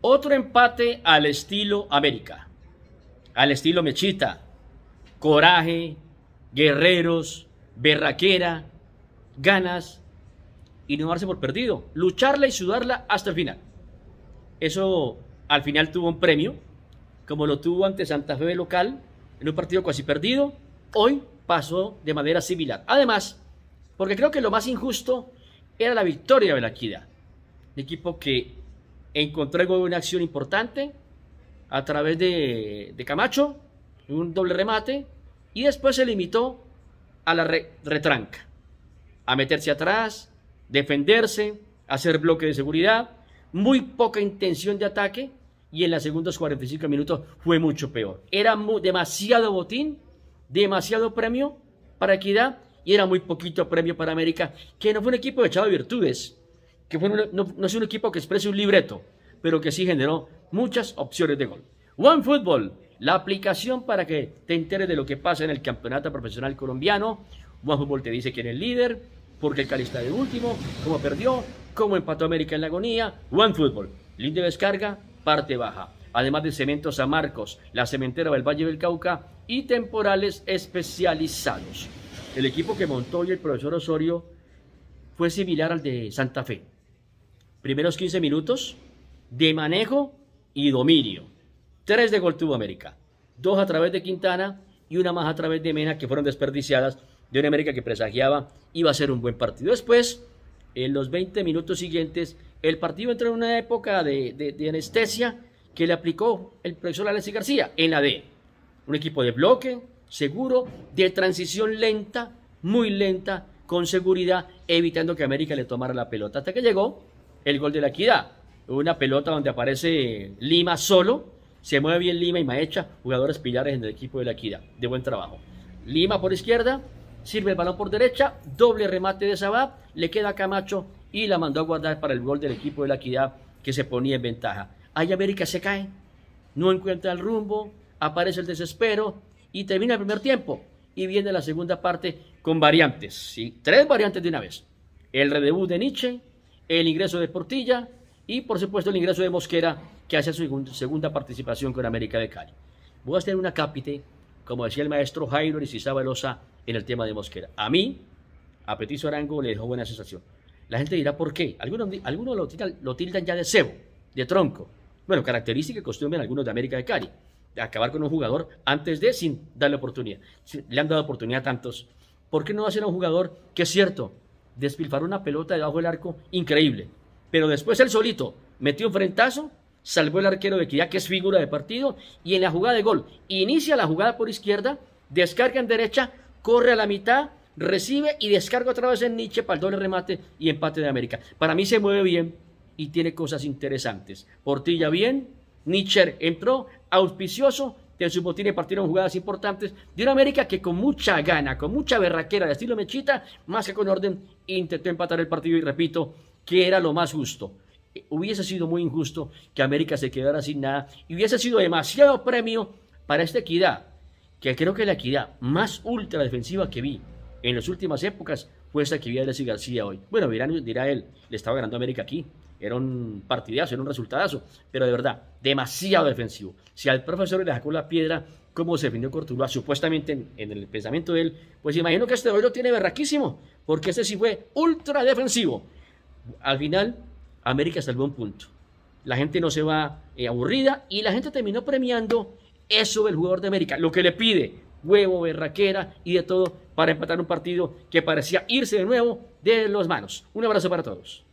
Otro empate al estilo América, al estilo Mechita. Coraje, guerreros, berraquera, ganas y no darse por perdido. Lucharla y sudarla hasta el final. Eso al final tuvo un premio, como lo tuvo ante Santa Fe local, en un partido casi perdido. Hoy pasó de manera similar. Además, porque creo que lo más injusto era la victoria de equidad un equipo que encontró una acción importante a través de, Camacho, un doble remate, y después se limitó a la retranca, a meterse atrás, defenderse, hacer bloque de seguridad, muy poca intención de ataque, y en las segundas 45 minutos fue mucho peor. Era demasiado botín, demasiado premio para Equidad, y era muy poquito premio para América, que no fue un equipo echado de virtudes, que fue no, no, es un equipo que exprese un libreto, pero que sí generó muchas opciones de gol. One Football, la aplicación para que te enteres de lo que pasa en el campeonato profesional colombiano. One Football te dice quién es el líder, porque el Cali está de último, cómo perdió, cómo empató América en la agonía. One Football, link de descarga, parte baja. Además de Cementos San Marcos, la cementera del Valle del Cauca y temporales especializados. El equipo que montó hoy el profesor Osorio fue similar al de Santa Fe primeros 15 minutos de manejo y dominio. Tres de Gol América, dos a través de Quintana y una más a través de Mena que fueron desperdiciadas de una América que presagiaba iba a ser un buen partido. Después, en los 20 minutos siguientes, el partido entró en una época de, anestesia que le aplicó el profesor Alexis García en la D. Un equipo de bloque, seguro, de transición lenta, muy lenta, con seguridad, evitando que América le tomara la pelota. Hasta que llegó el gol de la equidad. Una pelota donde aparece Lima solo, se mueve bien Lima y Maecha, jugadores pilares en el equipo de la equidad. De buen trabajo. Lima por izquierda, sirve el balón por derecha, doble remate de Sabá le queda Camacho y la mandó a guardar para el gol del equipo de la equidad que se ponía en ventaja. Ahí América se cae, no encuentra el rumbo, aparece el desespero y termina el primer tiempo. Y viene la segunda parte con variantes, tres variantes de una vez. El redebut de Nietzsche, el ingreso de Portilla y por supuesto el ingreso de Mosquera, que hace su segunda participación con América de Cali. Voy a hacer una cápite, como decía el maestro Jairo y Osa en el tema de Mosquera. A mí, a Petiso Arango le dejó buena sensación. La gente dirá por qué. Algunos, algunos lo, tildan, ya de cebo, de tronco. Bueno, característica costumbre de algunos de América de Cali. De acabar con un jugador antes de sin darle oportunidad. Le han dado oportunidad a tantos. ¿Por qué no va a un jugador que es cierto? Despilfaró una pelota debajo del arco increíble. Pero después él solito metió un frentazo, salvó el arquero de Equidad, que es figura de partido, y en la jugada de gol inicia la jugada por izquierda, descarga en derecha, corre a la mitad, recibe y descarga otra vez en Nietzsche para el doble remate y empate de América. Para mí se mueve bien y tiene cosas interesantes. Portilla bien, Nietzsche entró auspicioso su botín y partieron jugadas importantes de una América que con mucha gana, con mucha berraquera de estilo mechita, más que con orden, intentó empatar el partido y repito, que era lo más justo. Eh, hubiese sido muy injusto que América se quedara sin nada y hubiese sido demasiado premio para esta equidad, que creo que la equidad más ultra defensiva que vi en las últimas épocas fue esa que vi a García hoy. Bueno, dirá él, le estaba ganando América aquí, era un partidazo, era un resultadazo, pero de verdad, demasiado defensivo. Si al profesor le sacó la piedra, como se defendió Cortuloa, supuestamente en, el pensamiento de él, pues imagino que este hoy lo tiene berraquísimo, porque ese sí fue ultra defensivo. Al final, América salvó un punto. La gente no se va eh, aburrida y la gente terminó premiando eso del jugador de América, lo que le pide, huevo, berraquera y de todo para empatar un partido que parecía irse de nuevo de las manos. Un abrazo para todos.